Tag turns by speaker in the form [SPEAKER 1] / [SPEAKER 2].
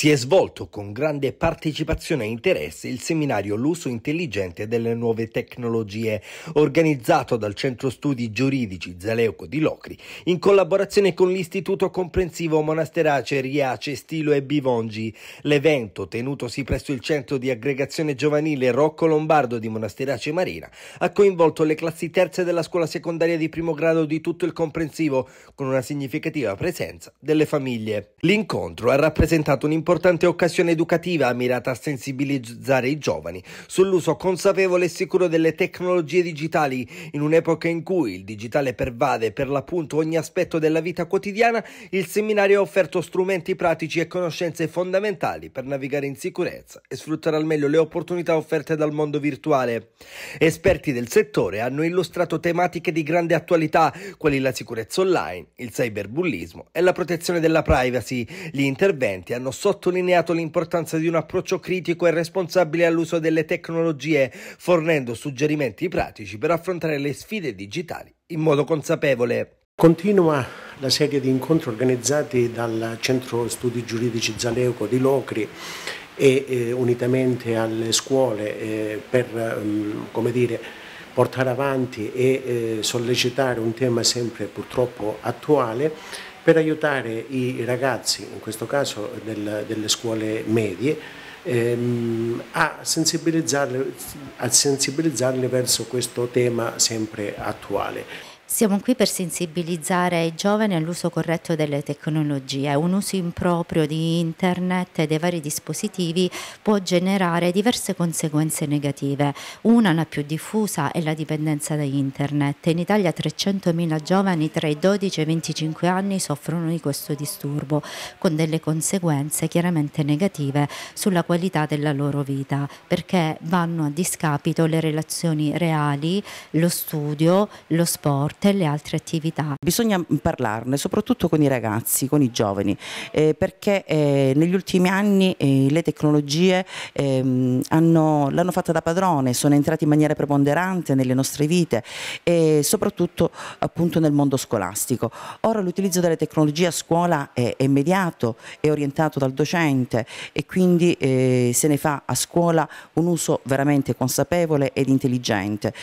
[SPEAKER 1] Si è svolto con grande partecipazione e interesse il seminario L'uso intelligente delle nuove tecnologie, organizzato dal Centro Studi Giuridici Zaleuco di Locri, in collaborazione con l'Istituto Comprensivo Monasterace Riace, Stilo e Bivongi. L'evento, tenutosi presso il Centro di Aggregazione Giovanile Rocco Lombardo di Monasterace Marina, ha coinvolto le classi terze della scuola secondaria di primo grado di tutto il comprensivo, con una significativa presenza delle famiglie. L'incontro ha rappresentato un importante un'importante occasione educativa mirata a sensibilizzare i giovani sull'uso consapevole e sicuro delle tecnologie digitali in un'epoca in cui il digitale pervade per l'appunto ogni aspetto della vita quotidiana, il seminario ha offerto strumenti pratici e conoscenze fondamentali per navigare in sicurezza e sfruttare al meglio le opportunità offerte dal mondo virtuale. Esperti del settore hanno illustrato tematiche di grande attualità, quali la sicurezza online, il cyberbullismo e la protezione della privacy. Gli interventi hanno sottolineato sottolineato l'importanza di un approccio critico e responsabile all'uso delle tecnologie, fornendo suggerimenti pratici per affrontare le sfide digitali in modo consapevole. Continua la serie di incontri organizzati dal Centro Studi Giuridici Zaleuco
[SPEAKER 2] di Locri e eh, unitamente alle scuole eh, per um, dire, portare avanti e eh, sollecitare un tema sempre purtroppo attuale per aiutare i ragazzi, in questo caso del, delle scuole medie, ehm, a, sensibilizzarli, a sensibilizzarli verso questo tema sempre attuale.
[SPEAKER 3] Siamo qui per sensibilizzare i giovani all'uso corretto delle tecnologie. Un uso improprio di internet e dei vari dispositivi può generare diverse conseguenze negative. Una, la più diffusa, è la dipendenza da internet. In Italia 300.000 giovani tra i 12 e i 25 anni soffrono di questo disturbo, con delle conseguenze chiaramente negative sulla qualità della loro vita, perché vanno a discapito
[SPEAKER 4] le relazioni reali, lo studio, lo sport tutte le altre attività. Bisogna mm, parlarne soprattutto con i ragazzi, con i giovani, eh, perché eh, negli ultimi anni eh, le tecnologie ehm, l'hanno fatta da padrone, sono entrate in maniera preponderante nelle nostre vite e soprattutto appunto nel mondo scolastico. Ora l'utilizzo delle tecnologie a scuola è, immediato, è orientato dal docente e quindi eh, se ne fa a scuola un uso veramente consapevole ed intelligente.